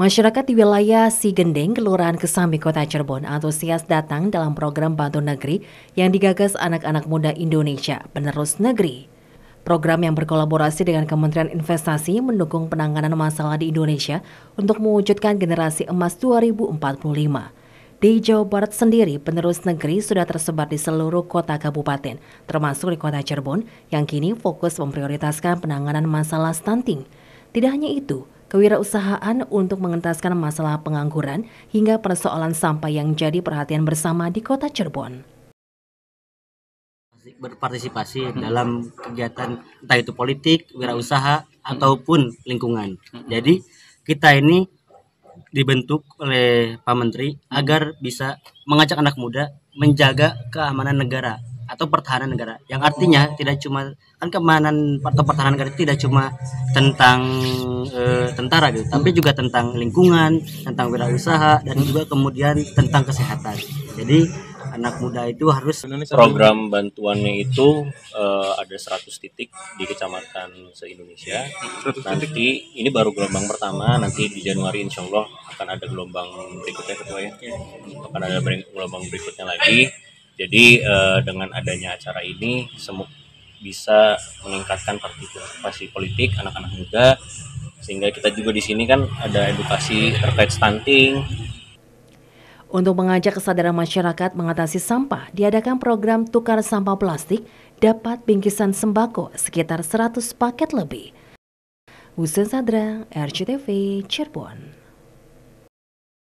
Masyarakat di wilayah Sigending, Kelurahan Kesambi, Kota Cirebon antusias datang dalam program Bantu Negeri yang digagas anak-anak muda Indonesia penerus negeri. Program yang berkolaborasi dengan Kementerian Investasi mendukung penanganan masalah di Indonesia untuk mewujudkan generasi emas 2045. Di Jawa Barat sendiri, penerus negeri sudah tersebar di seluruh kota kabupaten, termasuk di kota Cirebon, yang kini fokus memprioritaskan penanganan masalah stunting. Tidak hanya itu, kewirausahaan untuk mengentaskan masalah pengangguran hingga persoalan sampah yang jadi perhatian bersama di kota Cirebon berpartisipasi dalam kegiatan entah itu politik, wirausaha ataupun lingkungan. Jadi kita ini dibentuk oleh Pak Menteri agar bisa mengajak anak muda menjaga keamanan negara atau pertahanan negara yang artinya oh. tidak cuma kan keamanan atau pertahanan negara tidak cuma tentang e, tentara gitu tapi hmm. juga tentang lingkungan tentang wirausaha dan juga kemudian tentang kesehatan jadi anak muda itu harus program bantuannya itu e, ada 100 titik di kecamatan se Indonesia nanti ini baru gelombang pertama nanti di Januari Insya Allah akan ada gelombang berikutnya ketua ya iya. akan ada gelombang berikutnya lagi jadi uh, dengan adanya acara ini semu bisa meningkatkan partisipasi politik anak-anak muda sehingga kita juga di sini kan ada edukasi terkait stunting. Untuk mengajak kesadaran masyarakat mengatasi sampah, diadakan program tukar sampah plastik dapat bingkisan sembako sekitar 100 paket lebih. Husen Sadra, RCTV, Cirebon.